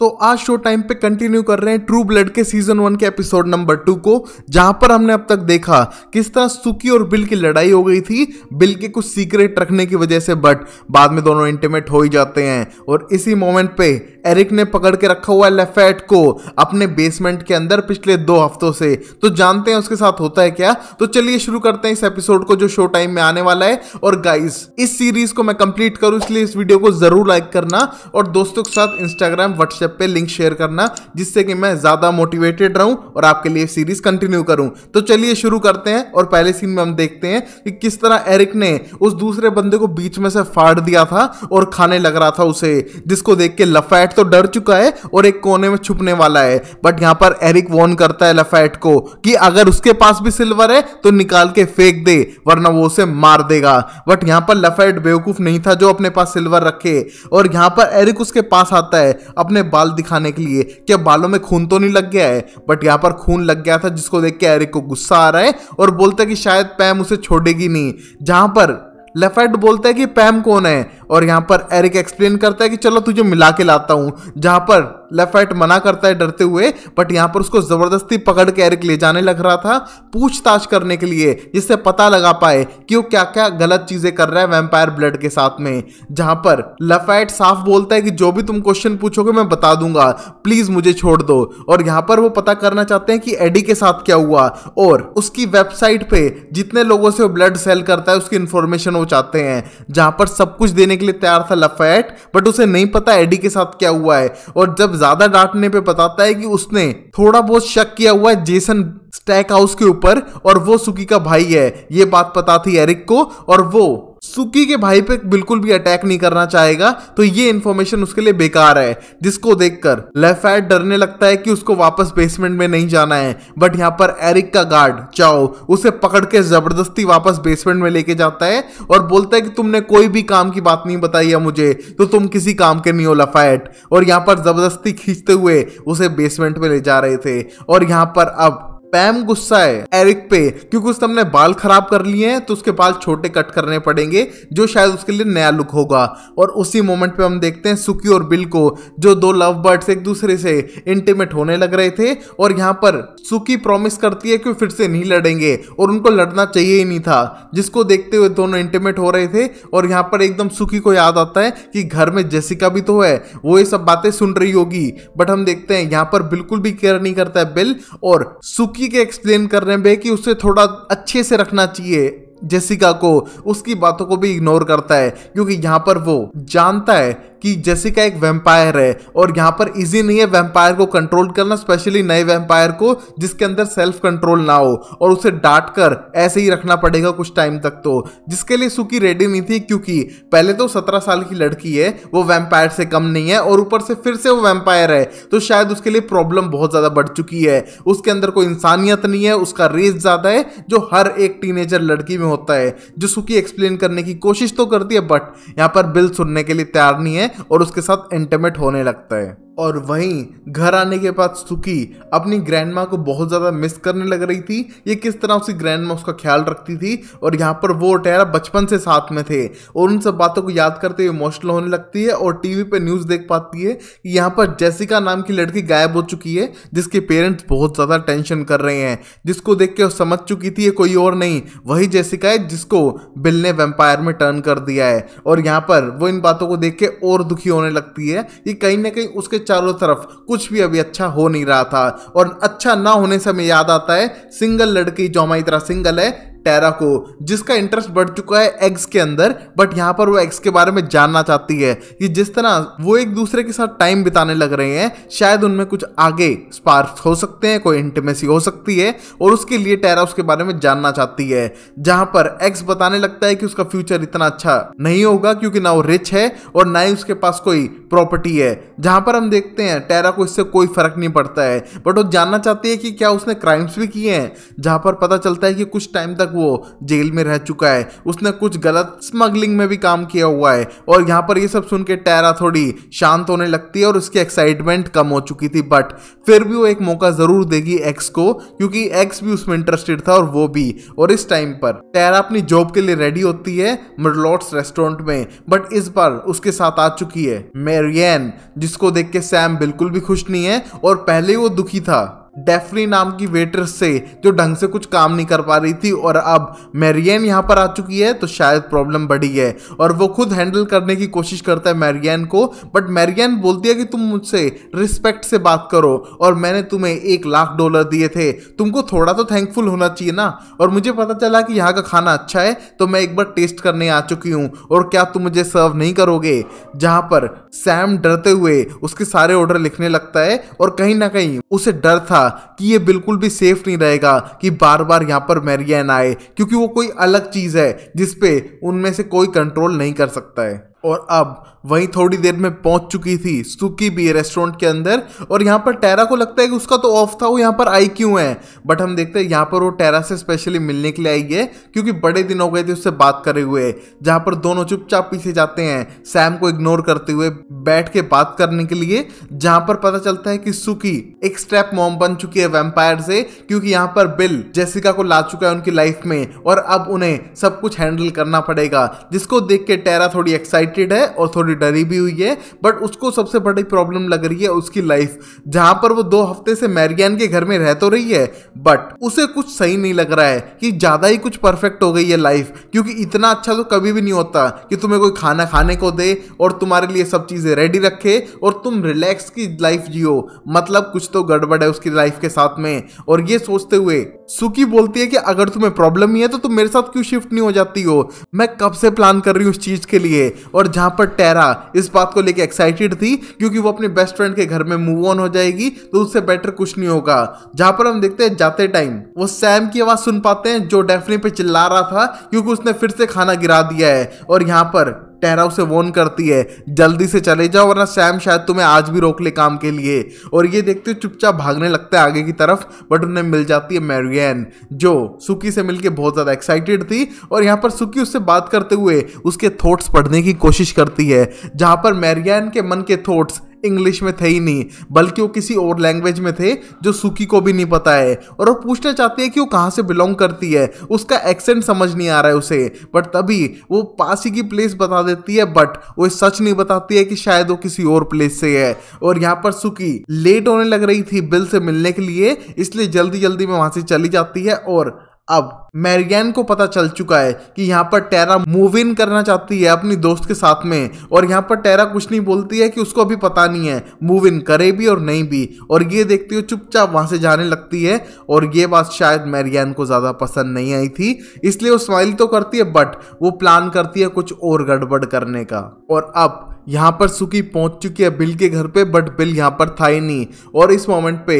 तो आज show time पे कंटिन्यू कर रहे हैं ट्रू ब्लड के सीजन वन के एपिसोड नंबर टू को जहां पर हमने अब तक देखा किस तरह सुकी और बिल की लड़ाई हो गई थी बिल के कुछ सीक्रेट रखने की वजह से बट बाद में दोनों इंटीमेट हो ही जाते हैं और इसी मोमेंट पे एरिक ने पकड़ के रखा हुआ है लेफेट को अपने बेसमेंट के अंदर पिछले दो हफ्तों से तो जानते हैं उसके साथ होता है क्या तो चलिए शुरू करते हैं इस एपिसोड को जो शो टाइम में आने वाला है और गाइस इस सीरीज को मैं कंप्लीट करूं इसलिए इस वीडियो को जरूर लाइक करना और दोस्तों के साथ इंस्टाग्राम व्हाट्सएप व्हाट्सएप पे लिंक शेयर करना जिससे कि मैं ज़्यादा मोटिवेटेड रहूं और आपके लिए सीरीज़ कंटिन्यू करूं तो चलिए शुरू करते हैं और पहले सीन में हम देखते हैं कि किस तरह एरिक ने उस दूसरे बंदे को बीच में से फाड़ दिया था और खाने लग रहा था उसे जिसको देख के लफैट तो डर चुका है और एक कोने में छुपने वाला है बट यहां पर एरिक वॉर्न करता है लफैट को कि अगर उसके पास भी सिल्वर है तो निकाल के फेंक दे वरना वो उसे मार देगा बट यहां पर लफैट बेवकूफ नहीं था जो अपने पास सिल्वर रखे और यहां पर एरिक उसके पास आता है अपने बाल बाल दिखाने के लिए क्या बालों में खून तो नहीं लग गया है बट यहाँ पर खून लग गया था जिसको देख के एरिक को गुस्सा आ रहा है और बोलता है कि शायद पैम उसे छोड़ेगी नहीं जहां पर लेफ्ट बोलता है कि पैम कौन है और यहाँ पर एरिक एक्सप्लेन करता है कि चलो तुझे मिला के लाता हूँ जहाँ पर लेफ्ट मना करता है डरते हुए बट यहाँ पर उसको ज़बरदस्ती पकड़ के एरिक ले जाने लग रहा था पूछताछ करने के लिए जिससे पता लगा पाए कि वो क्या क्या गलत चीज़ें कर रहा है वेम्पायर ब्लड के साथ में जहाँ पर लेफ्ट साफ बोलता है कि जो भी तुम क्वेश्चन पूछोगे मैं बता दूंगा प्लीज़ मुझे छोड़ दो और यहाँ पर वो पता करना चाहते हैं कि एडी के साथ क्या हुआ और उसकी वेबसाइट पे जितने लोगों से वो ब्लड सेल करता है उसकी इन्फॉर्मेशन वो चाहते हैं जहाँ पर सब कुछ देने के लिए तैयार था लफैट बट उसे नहीं पता एडी के साथ क्या हुआ है और जब ज्यादा डांटने पे बताता है कि उसने थोड़ा बहुत शक किया हुआ है जेसन स्टैक हाउस के ऊपर और वो सुकी का भाई है ये बात पता थी एरिक को और वो सुकी के भाई पे बिल्कुल भी अटैक नहीं करना चाहेगा तो ये इन्फॉर्मेशन उसके लिए बेकार है जिसको देखकर लेफैट डरने लगता है कि उसको वापस बेसमेंट में नहीं जाना है बट यहाँ पर एरिक का गार्ड चाओ उसे पकड़ के जबरदस्ती वापस बेसमेंट में लेके जाता है और बोलता है कि तुमने कोई भी काम की बात नहीं बताई है मुझे तो तुम किसी काम के नहीं हो लफैट और यहाँ पर जबरदस्ती खींचते हुए उसे बेसमेंट में ले जा रहे थे और यहाँ पर अब पैम गुस्सा है एरिक पे क्योंकि उसने अपने बाल खराब कर लिए हैं तो उसके बाल छोटे कट करने पड़ेंगे जो शायद उसके लिए नया लुक होगा और उसी मोमेंट पे हम देखते हैं सुकी और बिल को जो दो लव बर्ड्स एक दूसरे से इंटीमेट होने लग रहे थे और यहाँ पर सुकी प्रॉमिस करती है कि फिर से नहीं लड़ेंगे और उनको लड़ना चाहिए ही नहीं था जिसको देखते हुए दोनों इंटीमेट हो रहे थे और यहाँ पर एकदम सुखी को याद आता है कि घर में जेसिका भी तो है वो ये सब बातें सुन रही होगी बट हम देखते हैं यहाँ पर बिल्कुल भी केयर नहीं करता है बिल और सुखी रुकी के एक्सप्लेन कर रहे हैं बे कि उसे थोड़ा अच्छे से रखना चाहिए जेसिका को उसकी बातों को भी इग्नोर करता है क्योंकि यहाँ पर वो जानता है कि जेसिका एक वेम्पायर है और यहाँ पर इजी नहीं है वेम्पायर को कंट्रोल करना स्पेशली नए वेम्पायर को जिसके अंदर सेल्फ कंट्रोल ना हो और उसे डांट कर ऐसे ही रखना पड़ेगा कुछ टाइम तक तो जिसके लिए सुकी रेडी नहीं थी क्योंकि पहले तो सत्रह साल की लड़की है वो वेम्पायर से कम नहीं है और ऊपर से फिर से वो वेम्पायर है तो शायद उसके लिए प्रॉब्लम बहुत ज़्यादा बढ़ चुकी है उसके अंदर कोई इंसानियत नहीं है उसका रेस ज़्यादा है जो हर एक टीनेजर लड़की में होता है जो सुकी एक्सप्लेन करने की कोशिश तो करती है बट यहाँ पर बिल सुनने के लिए तैयार नहीं है और उसके साथ इंटरमेट होने लगता है और वहीं घर आने के बाद सुकी अपनी ग्रैंड को बहुत ज़्यादा मिस करने लग रही थी ये किस तरह उसकी ग्रैंड उसका ख्याल रखती थी और यहाँ पर वो टहरा बचपन से साथ में थे और उन सब बातों को याद करते हुए इमोशनल होने लगती है और टीवी पे न्यूज़ देख पाती है कि यहाँ पर जैसिका नाम की लड़की गायब हो चुकी है जिसके पेरेंट्स बहुत ज़्यादा टेंशन कर रहे हैं जिसको देख के समझ चुकी थी ये कोई और नहीं वही जैसिका है जिसको बिल ने वेम्पायर में टर्न कर दिया है और यहाँ पर वो इन बातों को देख के और दुखी होने लगती है ये कहीं ना कहीं उसके चारों तरफ कुछ भी अभी अच्छा हो नहीं रहा था और अच्छा ना होने से हमें याद आता है सिंगल लड़की जो हमारी तरह सिंगल है टेरा को जिसका इंटरेस्ट बढ़ चुका है एग्स के अंदर बट यहाँ पर वो एग्स के बारे में जानना चाहती है कि जिस तरह वो एक दूसरे के साथ टाइम बिताने लग रहे हैं शायद उनमें कुछ आगे स्पार्क हो सकते हैं कोई इंटीमेसी हो सकती है और उसके लिए टेरा उसके बारे में जानना चाहती है जहाँ पर एक्स बताने लगता है कि उसका फ्यूचर इतना अच्छा नहीं होगा क्योंकि ना वो रिच है और ना ही उसके पास कोई प्रॉपर्टी है जहाँ पर हम देखते हैं टेरा को इससे कोई फर्क नहीं पड़ता है बट वो जानना चाहती है कि क्या उसने क्राइम्स भी किए हैं जहाँ पर पता चलता है कि कुछ टाइम तक तक वो जेल में रह चुका है उसने कुछ गलत स्मगलिंग में भी काम किया हुआ है और यहाँ पर ये सब सुन के टैरा थोड़ी शांत होने लगती है और उसकी एक्साइटमेंट कम हो चुकी थी बट फिर भी वो एक मौका ज़रूर देगी एक्स को क्योंकि एक्स भी उसमें इंटरेस्टेड था और वो भी और इस टाइम पर टैरा अपनी जॉब के लिए रेडी होती है मडलॉट्स रेस्टोरेंट में बट इस बार उसके साथ आ चुकी है मेरियन जिसको देख के सैम बिल्कुल भी खुश नहीं है और पहले वो दुखी था डेफरी नाम की वेटर से जो ढंग से कुछ काम नहीं कर पा रही थी और अब मैरियन यहाँ पर आ चुकी है तो शायद प्रॉब्लम बढ़ी है और वो खुद हैंडल करने की कोशिश करता है मैरियन को बट मैरियन बोलती है कि तुम मुझसे रिस्पेक्ट से बात करो और मैंने तुम्हें एक लाख डॉलर दिए थे तुमको थोड़ा तो थैंकफुल होना चाहिए ना और मुझे पता चला कि यहाँ का खाना अच्छा है तो मैं एक बार टेस्ट करने आ चुकी हूँ और क्या तुम मुझे सर्व नहीं करोगे जहाँ पर सैम डरते हुए उसके सारे ऑर्डर लिखने लगता है और कहीं ना कहीं उसे डर था था कि ये बिल्कुल भी सेफ नहीं रहेगा कि बार बार यहाँ पर मैरियन आए क्योंकि वो कोई अलग चीज़ है जिसपे उनमें से कोई कंट्रोल नहीं कर सकता है और अब वहीं थोड़ी देर में पहुंच चुकी थी सुकी भी रेस्टोरेंट के अंदर और यहाँ पर टेरा को लगता है कि उसका तो ऑफ था वो यहाँ पर आई क्यों है बट हम देखते हैं यहाँ पर वो टेरा से स्पेशली मिलने के लिए आई है क्योंकि बड़े दिन हो गए थे उससे बात करे हुए जहाँ पर दोनों चुपचाप पीछे जाते हैं सैम को इग्नोर करते हुए बैठ के बात करने के लिए जहाँ पर पता चलता है कि सुकी एक स्ट्रैप मॉम बन चुकी है वेम्पायर से क्योंकि यहाँ पर बिल जेसिका को ला चुका है उनकी लाइफ में और अब उन्हें सब कुछ हैंडल करना पड़ेगा जिसको देख के टेरा थोड़ी एक्साइटेड है और थोड़ी डरी भी हुई है बट उसको सबसे बड़ी प्रॉब्लम लग रही है उसकी लाइफ जहां पर वो दो हफ्ते से मैरियन के घर में रह तो रही है बट उसे कुछ सही नहीं लग रहा है कि ज़्यादा ही कुछ परफेक्ट हो गई है लाइफ क्योंकि इतना अच्छा तो कभी भी नहीं होता कि तुम्हें कोई खाना खाने को दे और तुम्हारे लिए सब चीज़ें रेडी रखे और तुम रिलैक्स की लाइफ जियो मतलब कुछ तो गड़बड़ है उसकी लाइफ के साथ में और ये सोचते हुए सुकी बोलती है कि अगर तुम्हें प्रॉब्लम ही है तो तुम मेरे साथ क्यों शिफ्ट नहीं हो जाती हो मैं कब से प्लान कर रही हूँ उस चीज़ के लिए और जहां पर टेरा हाँ इस बात को लेकर एक्साइटेड थी क्योंकि वो अपने बेस्ट फ्रेंड के घर में मूव ऑन हो जाएगी तो उससे बेटर कुछ नहीं होगा जहां पर हम देखते हैं जाते टाइम वो सैम की आवाज सुन पाते हैं जो डेफनी पे चिल्ला रहा था क्योंकि उसने फिर से खाना गिरा दिया है और यहाँ पर टहरा उसे वोन करती है जल्दी से चले जाओ वरना सैम शायद तुम्हें आज भी रोक ले काम के लिए और ये देखते हुए चुपचाप भागने लगता है आगे की तरफ बट उन्हें मिल जाती है मैरियन जो सुकी से मिलकर बहुत ज़्यादा एक्साइटेड थी और यहाँ पर सुकी उससे बात करते हुए उसके थॉट्स पढ़ने की कोशिश करती है जहाँ पर मैरियन के मन के थॉट्स इंग्लिश में थे ही नहीं बल्कि वो किसी और लैंग्वेज में थे जो सुकी को भी नहीं पता है और वो पूछना चाहती है कि वो कहाँ से बिलोंग करती है उसका एक्सेंट समझ नहीं आ रहा है उसे बट तभी वो पास ही की प्लेस बता देती है बट वो सच नहीं बताती है कि शायद वो किसी और प्लेस से है और यहाँ पर सुकी लेट होने लग रही थी बिल से मिलने के लिए इसलिए जल्दी जल्दी में वहाँ से चली जाती है और अब मैरियन को पता चल चुका है कि यहाँ पर टेरा मूव इन करना चाहती है अपनी दोस्त के साथ में और यहाँ पर टेरा कुछ नहीं बोलती है कि उसको अभी पता नहीं है मूव इन करे भी और नहीं भी और ये देखती हुई चुपचाप वहाँ से जाने लगती है और ये बात शायद मैरियन को ज़्यादा पसंद नहीं आई थी इसलिए वो स्माइल तो करती है बट वो प्लान करती है कुछ और गड़बड़ करने का और अब यहाँ पर सुकी पहुंच चुकी है बिल के घर पे बट बिल यहाँ पर था ही नहीं और इस मोमेंट पे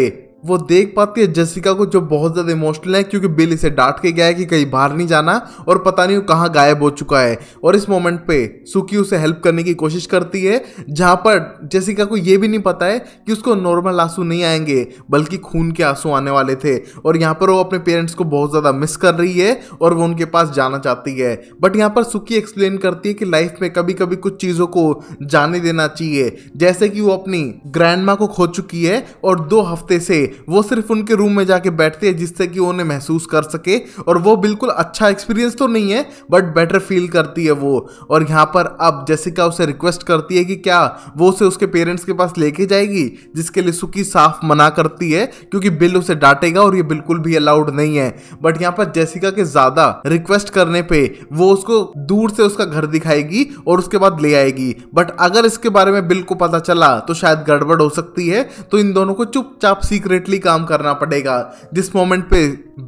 वो देख पाती है जेसिका को जो बहुत ज़्यादा इमोशनल है क्योंकि बिल इसे डांट के गया है कि कहीं बाहर नहीं जाना और पता नहीं वो कहाँ गायब हो चुका है और इस मोमेंट पे सुकी उसे हेल्प करने की कोशिश करती है जहाँ पर जेसिका को ये भी नहीं पता है कि उसको नॉर्मल आंसू नहीं आएंगे बल्कि खून के आंसू आने वाले थे और यहाँ पर वो अपने पेरेंट्स को बहुत ज़्यादा मिस कर रही है और वो उनके पास जाना चाहती है बट यहाँ पर सुकी एक्सप्लेन करती है कि लाइफ में कभी कभी कुछ चीज़ों को जाने देना चाहिए जैसे कि वो अपनी ग्रैंड को खो चुकी है और दो हफ्ते से वो सिर्फ उनके रूम में जाके बैठते हैं जिससे कि उन्हें महसूस कर सके और वो बिल्कुल अच्छा एक्सपीरियंस तो नहीं है बट बेटर फील करती है वो और यहाँ पर अब जैसिका उसे रिक्वेस्ट करती है कि क्या वो उसे उसके पेरेंट्स के पास लेके जाएगी जिसके लिए सुकी साफ मना करती है क्योंकि बिल उसे डांटेगा और ये बिल्कुल भी अलाउड नहीं है बट यहाँ पर जैसिका के ज्यादा रिक्वेस्ट करने पे वो उसको दूर से उसका घर दिखाएगी और उसके बाद ले आएगी बट अगर इसके बारे में बिल को पता चला तो शायद गड़बड़ हो सकती है तो इन दोनों को चुपचाप सीक्रेट डेफिनेटली काम करना पड़ेगा जिस मोमेंट पे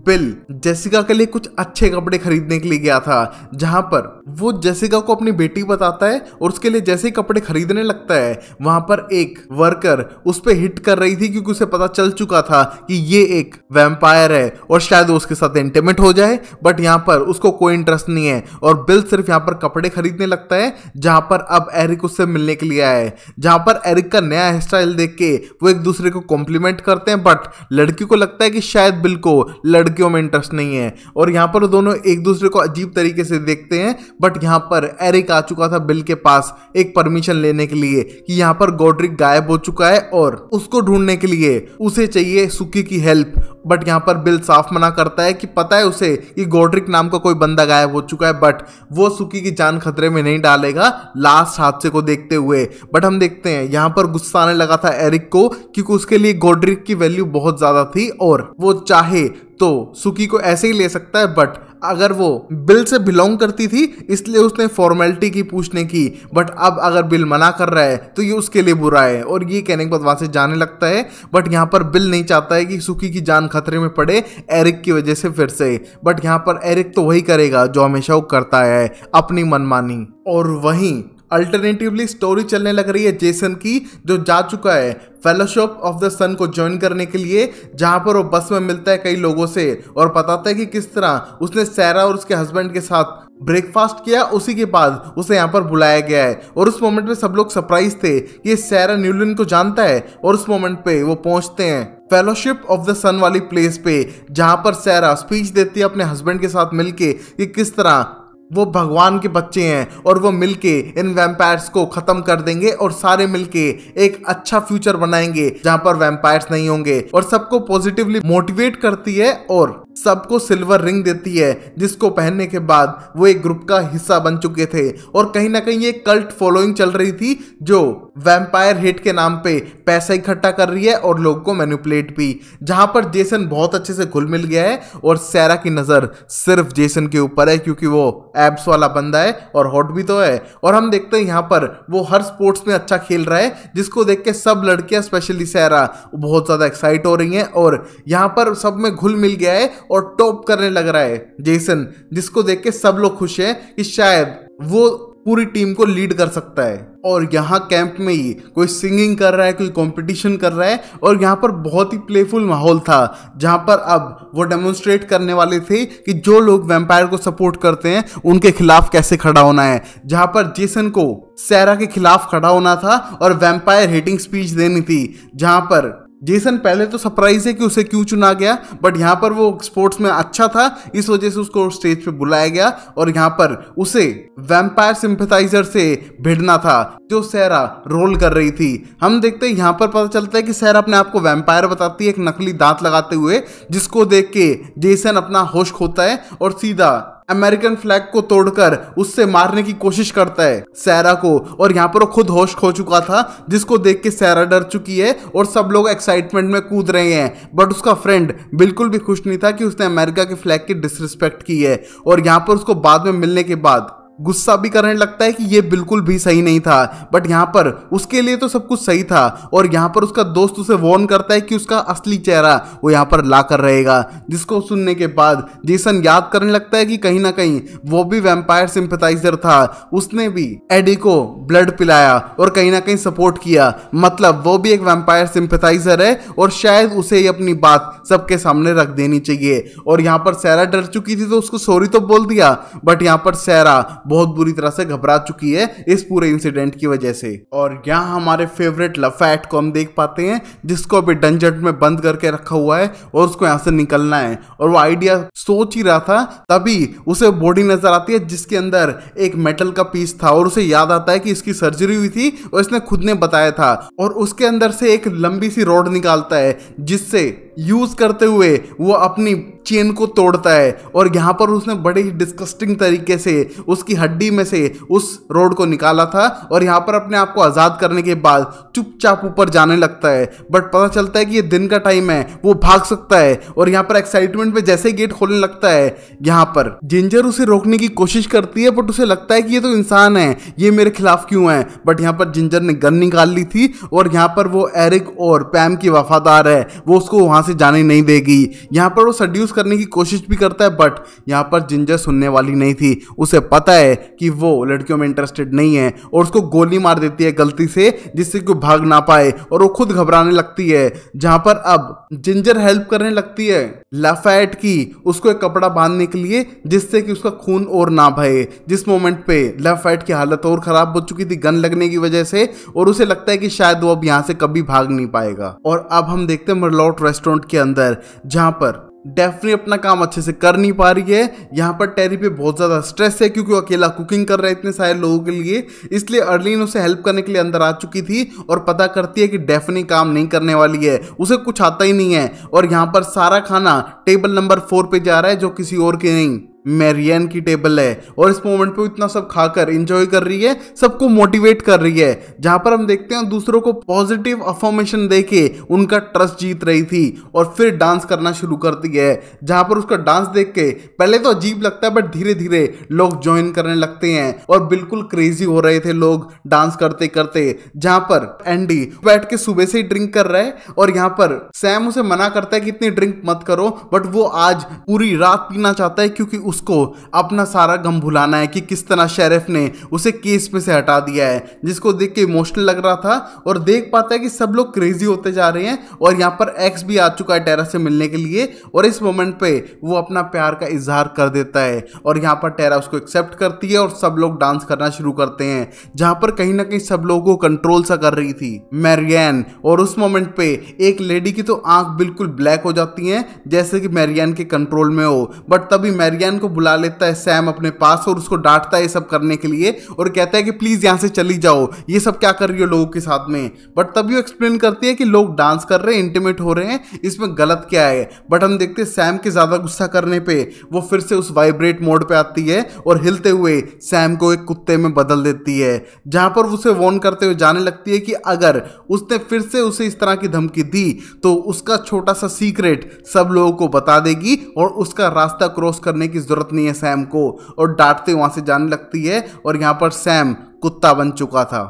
बिल जेसिका के लिए कुछ अच्छे कपड़े खरीदने के लिए गया था जहां पर वो जेसिका को अपनी बेटी बताता है और उसके लिए जैसे ही कपड़े खरीदने लगता है वहां पर एक वर्कर उस पर हिट कर रही थी क्योंकि उसे पता चल चुका था कि ये एक वैम्पायर है और शायद वो उसके साथ इंटीमेट हो जाए बट यहाँ पर उसको कोई इंटरेस्ट नहीं है और बिल सिर्फ यहाँ पर कपड़े खरीदने लगता है जहां पर अब एरिक उससे मिलने के लिए आया है जहां पर एरिक का नया हेयर स्टाइल देख के वो एक दूसरे को कॉम्प्लीमेंट करते हैं बट लड़की को लगता है कि शायद बिल को लड़ लड़कियों में इंटरेस्ट नहीं है और यहाँ पर दोनों एक दूसरे को अजीब तरीके से देखते हैं बट यहाँ पर एरिक आ चुका था बिल के पास एक परमिशन लेने के लिए कि यहाँ पर गोड्रिक गायब हो चुका है और उसको ढूंढने के लिए उसे चाहिए सुकी की हेल्प बट यहाँ पर बिल साफ मना करता है कि पता है उसे कि गोड्रिक नाम का को कोई बंदा गायब हो चुका है बट वो सुकी की जान खतरे में नहीं डालेगा लास्ट हादसे को देखते हुए बट हम देखते हैं यहाँ पर गुस्सा आने लगा था एरिक को क्योंकि उसके लिए गोड्रिक की वैल्यू बहुत ज़्यादा थी और वो चाहे तो सुकी को ऐसे ही ले सकता है बट अगर वो बिल से बिलोंग करती थी इसलिए उसने फॉर्मेलिटी की पूछने की बट अब अगर बिल मना कर रहा है तो ये उसके लिए बुरा है और ये कहने के बाद वहां से जाने लगता है बट यहाँ पर बिल नहीं चाहता है कि सुखी की जान खतरे में पड़े एरिक की वजह से फिर से बट यहाँ पर एरिक तो वही करेगा जो हमेशा वो करता है अपनी मनमानी और वहीं अल्टरनेटिवली स्टोरी चलने लग रही है जेसन की जो जा चुका है फेलोशिप ऑफ द सन को ज्वाइन करने के लिए जहाँ पर वो बस में मिलता है कई लोगों से और बताता है कि किस तरह उसने सैरा और उसके हस्बैंड के साथ ब्रेकफास्ट किया उसी के बाद उसे यहाँ पर बुलाया गया है और उस मोमेंट में सब लोग सरप्राइज थे ये सैरा न्यूलिन को जानता है और उस मोमेंट पे वो पहुँचते हैं फेलोशिप ऑफ द सन वाली प्लेस पे जहाँ पर सैरा स्पीच देती है अपने हस्बैंड के साथ मिलके कि किस तरह वो भगवान के बच्चे हैं और वो मिलके इन वैम्पायर्स को खत्म कर देंगे और सारे मिलके एक अच्छा फ्यूचर बनाएंगे जहां पर वैम्पायर्स नहीं होंगे और सबको पॉजिटिवली मोटिवेट करती है और सबको सिल्वर रिंग देती है जिसको पहनने के बाद वो एक ग्रुप का हिस्सा बन चुके थे और कहीं ना कहीं ये कल्ट फॉलोइंग चल रही थी जो वैम्पायर हिट के नाम पे पैसा इकट्ठा कर रही है और लोगों को मैनिपुलेट भी जहां पर जेसन बहुत अच्छे से घुल मिल गया है और सैरा की नजर सिर्फ जेसन के ऊपर है क्योंकि वो एब्स वाला बंदा है और हॉट भी तो है और हम देखते हैं यहाँ पर वो हर स्पोर्ट्स में अच्छा खेल रहा है जिसको देख के सब लड़कियाँ स्पेशली सहरा बहुत ज़्यादा एक्साइट हो रही हैं और यहाँ पर सब में घुल मिल गया है और टॉप करने लग रहा है जेसन जिसको देख के सब लोग खुश हैं कि शायद वो पूरी टीम को लीड कर सकता है और यहाँ कैंप में ही कोई सिंगिंग कर रहा है कोई कंपटीशन कर रहा है और यहाँ पर बहुत ही प्लेफुल माहौल था जहाँ पर अब वो डेमोन्स्ट्रेट करने वाले थे कि जो लोग वेम्पायर को सपोर्ट करते हैं उनके खिलाफ कैसे खड़ा होना है जहाँ पर जेसन को सैरा के खिलाफ खड़ा होना था और वेम्पायर हेटिंग स्पीच देनी थी जहाँ पर जेसन पहले तो सरप्राइज है कि उसे क्यों चुना गया बट यहाँ पर वो स्पोर्ट्स में अच्छा था इस वजह से उसको स्टेज पे बुलाया गया और यहाँ पर उसे वैम्पायर सिंपथाइजर से भिड़ना था जो सैरा रोल कर रही थी हम देखते हैं यहाँ पर पता चलता है कि सैरा अपने आप को वैम्पायर बताती है एक नकली दांत लगाते हुए जिसको देख के जेसन अपना होश खोता है और सीधा अमेरिकन फ्लैग को तोड़कर उससे मारने की कोशिश करता है सैरा को और यहाँ पर वो खुद होश खो चुका था जिसको देख के सैरा डर चुकी है और सब लोग एक्साइटमेंट में कूद रहे हैं बट उसका फ्रेंड बिल्कुल भी खुश नहीं था कि उसने अमेरिका के फ्लैग की डिसरिस्पेक्ट की है और यहाँ पर उसको बाद में मिलने के बाद गुस्सा भी करने लगता है कि ये बिल्कुल भी सही नहीं था बट यहाँ पर उसके लिए तो सब कुछ सही था और यहाँ पर उसका दोस्त उसे वॉर्न करता है कि उसका असली चेहरा वो यहाँ पर ला कर रहेगा जिसको सुनने के बाद जेसन याद करने लगता है कि कहीं ना कहीं वो भी वेम्पायर सिंपथाइजर था उसने भी एडी को ब्लड पिलाया और कहीं ना कहीं सपोर्ट किया मतलब वो भी एक वेम्पायर सिंपथाइजर है और शायद उसे ही अपनी बात सबके सामने रख देनी चाहिए और यहाँ पर सैरा डर चुकी थी तो उसको सॉरी तो बोल दिया बट यहाँ पर सैरा बहुत बुरी तरह से घबरा चुकी है इस पूरे इंसिडेंट की वजह से और यहाँ हमारे फेवरेट लफैट को हम देख पाते हैं जिसको अभी डंजट में बंद करके रखा हुआ है और उसको यहाँ से निकलना है और वो आइडिया सोच ही रहा था तभी उसे बॉडी नजर आती है जिसके अंदर एक मेटल का पीस था और उसे याद आता है कि इसकी सर्जरी हुई थी और इसने खुद ने बताया था और उसके अंदर से एक लंबी सी रोड निकालता है जिससे यूज करते हुए वो अपनी चेन को तोड़ता है और यहाँ पर उसने बड़े ही डिस्कस्टिंग तरीके से उसकी हड्डी में से उस रोड को निकाला था और यहाँ पर अपने आप को आज़ाद करने के बाद चुपचाप ऊपर जाने लगता है बट पता चलता है कि ये दिन का टाइम है वो भाग सकता है और यहाँ पर एक्साइटमेंट में जैसे गेट खोलने लगता है यहाँ पर जिंजर उसे रोकने की कोशिश करती है बट उसे लगता है कि ये तो इंसान है ये मेरे खिलाफ क्यों है बट यहाँ पर जिंजर ने गन निकाल ली थी और यहाँ पर वो एरिक और पैम की वफादार है वो उसको वहाँ वहां से जाने नहीं देगी यहाँ पर वो सड्यूस करने की कोशिश भी करता है बट यहाँ पर जिंजर सुनने वाली नहीं थी उसे पता है कि वो लड़कियों में इंटरेस्टेड नहीं है और उसको गोली मार देती है गलती से जिससे कि भाग ना पाए और वो खुद घबराने लगती है जहां पर अब जिंजर हेल्प करने लगती है लाफैट की उसको एक कपड़ा बांधने के लिए जिससे कि उसका खून और ना भये जिस मोमेंट पे लाफैट की हालत और खराब हो चुकी थी गन लगने की वजह से और उसे लगता है कि शायद वो अब यहाँ से कभी भाग नहीं पाएगा और अब हम देखते हैं मरलॉट रेस्टोरेंट रेस्टोरेंट के अंदर जहां पर डेफनी अपना काम अच्छे से कर नहीं पा रही है यहाँ पर टेरी पे बहुत ज़्यादा स्ट्रेस है क्योंकि वो अकेला कुकिंग कर रहा है इतने सारे लोगों के लिए इसलिए अर्लिन उसे हेल्प करने के लिए अंदर आ चुकी थी और पता करती है कि डेफनी काम नहीं करने वाली है उसे कुछ आता ही नहीं है और यहाँ पर सारा खाना टेबल नंबर फोर पर जा रहा है जो किसी और के नहीं मैरियन की टेबल है और इस मोमेंट पे इतना सब खाकर इंजॉय कर रही है सबको मोटिवेट कर रही है जहां पर हम देखते हैं दूसरों को पॉजिटिव अफॉर्मेशन देके उनका ट्रस्ट जीत रही थी और फिर डांस करना शुरू करती है जहां पर उसका डांस देख के पहले तो अजीब लगता है बट धीरे धीरे लोग ज्वाइन करने लगते हैं और बिल्कुल क्रेजी हो रहे थे लोग डांस करते करते जहां पर एंडी बैठ के सुबह से ही ड्रिंक कर रहे हैं और यहाँ पर सैम उसे मना करता है कि इतनी ड्रिंक मत करो बट वो आज पूरी रात पीना चाहता है क्योंकि उसको अपना सारा गम भुलाना है कि किस तरह शेरफ ने उसे केस में से हटा दिया है जिसको देख के इमोशनल लग रहा था और देख पाता है कि सब लोग क्रेजी होते जा रहे हैं और यहाँ पर एक्स भी आ चुका है टेरा से मिलने के लिए और इस मोमेंट पे वो अपना प्यार का इजहार कर देता है और यहाँ पर टेरा उसको एक्सेप्ट करती है और सब लोग डांस करना शुरू करते हैं जहाँ पर कहीं ना कहीं सब लोगों को कंट्रोल सा कर रही थी मैरियन और उस मोमेंट पे एक लेडी की तो आंख बिल्कुल ब्लैक हो जाती है जैसे कि मैरियन के कंट्रोल में हो बट तभी मैरियन को बुला लेता है सैम अपने पास और उसको डांटता है ये सब करने के लिए और कहता है कि प्लीज़ यहाँ से चली जाओ ये सब क्या कर रही हो लोगों के साथ में बट तब वो एक्सप्लेन करती है कि लोग डांस कर रहे हैं इंटीमेट हो रहे हैं इसमें गलत क्या है बट हम देखते हैं सैम के ज़्यादा गुस्सा करने पर वो फिर से उस वाइब्रेट मोड पर आती है और हिलते हुए सैम को एक कुत्ते में बदल देती है जहाँ पर उसे वॉर्न करते हुए जाने लगती है कि अगर उसने फिर से उसे इस तरह की धमकी दी तो उसका छोटा सा सीक्रेट सब लोगों को बता देगी और उसका रास्ता क्रॉस करने की ज़रूरत नहीं है सैम को और डांटते वहां से जाने लगती है और यहाँ पर सैम कुत्ता बन चुका था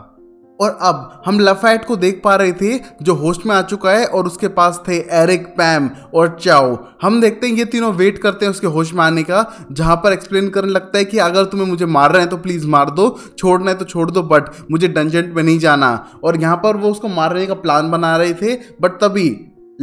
और अब हम लफैट को देख पा रहे थे जो होस्ट में आ चुका है और उसके पास थे एरिक पैम और चाओ हम देखते हैं ये तीनों वेट करते हैं उसके होस्ट में आने का जहां पर एक्सप्लेन करने लगता है कि अगर तुम्हें मुझे मार रहे हैं तो प्लीज़ मार दो छोड़ना है तो छोड़ दो बट मुझे डंजेंट में नहीं जाना और यहां पर वो उसको मारने का प्लान बना रहे थे बट तभी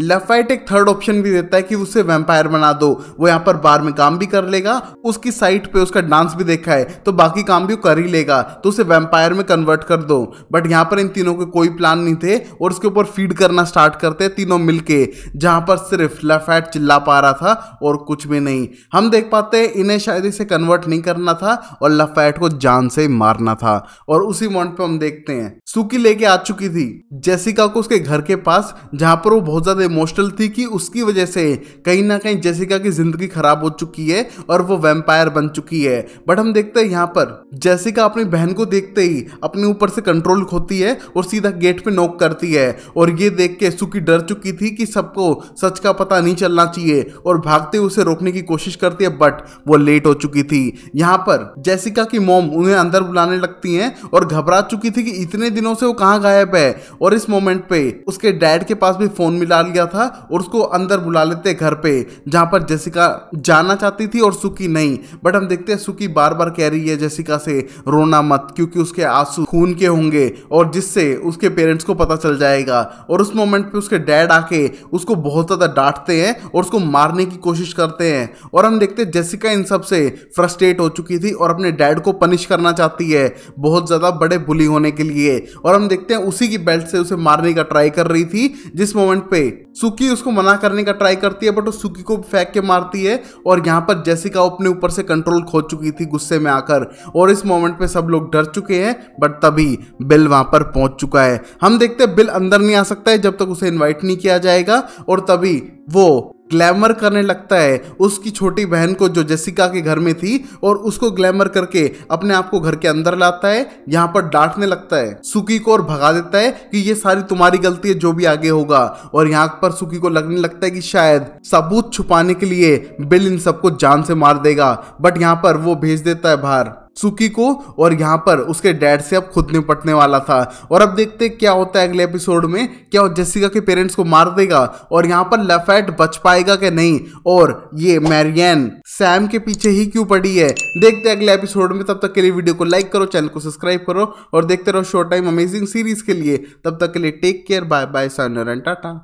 लेफाइट एक थर्ड ऑप्शन भी देता है कि उसे वेम्पायर बना दो वो यहाँ पर बार में काम भी कर लेगा उसकी साइट पे उसका डांस भी देखा है तो बाकी काम भी वो कर ही लेगा तो उसे वेम्पायर में कन्वर्ट कर दो बट यहाँ पर इन तीनों के कोई प्लान नहीं थे और उसके ऊपर फीड करना स्टार्ट करते हैं तीनों मिलके जहाँ पर सिर्फ लेफाइट चिल्ला पा रहा था और कुछ भी नहीं हम देख पाते हैं इन्हें शायद इसे कन्वर्ट नहीं करना था और लेफाइट को जान से मारना था और उसी मोन्ट पर हम देखते हैं सुकी लेके आ चुकी थी जेसिका को उसके घर के पास जहाँ पर वो बहुत ज्यादा इमोशनल थी कि उसकी वजह से कहीं ना कहीं जेसिका की जिंदगी खराब हो चुकी है और वो वेम्पायर बन चुकी है बट हम देखते हैं यहाँ पर जेसिका अपनी बहन को देखते ही अपने ऊपर से कंट्रोल खोती है और सीधा गेट पे नोक करती है और ये देख के सुकी डर चुकी थी कि सबको सच का पता नहीं चलना चाहिए और भागते उसे रोकने की कोशिश करती है बट वो लेट हो चुकी थी यहाँ पर जैसिका की मोम उन्हें अंदर बुलाने लगती है और घबरा चुकी थी कि इतने दिनों से वो कहाँ गायब है और इस मोमेंट पे उसके डैड के पास भी फोन मिला लिया था और उसको अंदर बुला लेते घर पे जहां पर जेसिका जाना चाहती थी और सुकी नहीं बट हम देखते हैं सुकी बार बार कह रही है जेसिका से रोना मत क्योंकि उसके आंसू खून के होंगे और जिससे उसके पेरेंट्स को पता चल जाएगा और उस मोमेंट पे उसके डैड आके उसको बहुत ज़्यादा डांटते हैं और उसको मारने की कोशिश करते हैं और हम देखते हैं जेसिका इन सब से फ्रस्ट्रेट हो चुकी थी और अपने डैड को पनिश करना चाहती है बहुत ज़्यादा बड़े बुली होने के लिए और हम देखते हैं उसी की बेल्ट से उसे मारने का ट्राई कर रही थी जिस मोमेंट पे सुकी उसको मना करने का ट्राई करती है बट वो सुकी को फेंक के मारती है और यहाँ पर जेसिका अपने ऊपर से कंट्रोल खो चुकी थी गुस्से में आकर और इस मोमेंट पे सब लोग डर चुके हैं बट तभी बिल वहां पर पहुंच चुका है हम देखते हैं बिल अंदर नहीं आ सकता है जब तक उसे इन्वाइट नहीं किया जाएगा और तभी वो ग्लैमर करने लगता है उसकी छोटी बहन को जो जेसिका के घर में थी और उसको ग्लैमर करके अपने आप को घर के अंदर लाता है यहाँ पर डांटने लगता है सुकी को और भगा देता है कि ये सारी तुम्हारी गलती है जो भी आगे होगा और यहाँ पर सुकी को लगने लगता है कि शायद सबूत छुपाने के लिए बिल इन सबको जान से मार देगा बट यहाँ पर वो भेज देता है बाहर सुकी को और यहाँ पर उसके डैड से अब खुद निपटने वाला था और अब देखते क्या होता है अगले एपिसोड में क्या जेसिका के पेरेंट्स को मार देगा और यहाँ पर लेफेट बच पाएगा कि नहीं और ये मैरियन सैम के पीछे ही क्यों पड़ी है देखते हैं अगले एपिसोड में तब तक के लिए वीडियो को लाइक करो चैनल को सब्सक्राइब करो और देखते रहो शो टाइम अमेजिंग सीरीज के लिए तब तक के लिए टेक केयर बाय बाय साइनर टाटा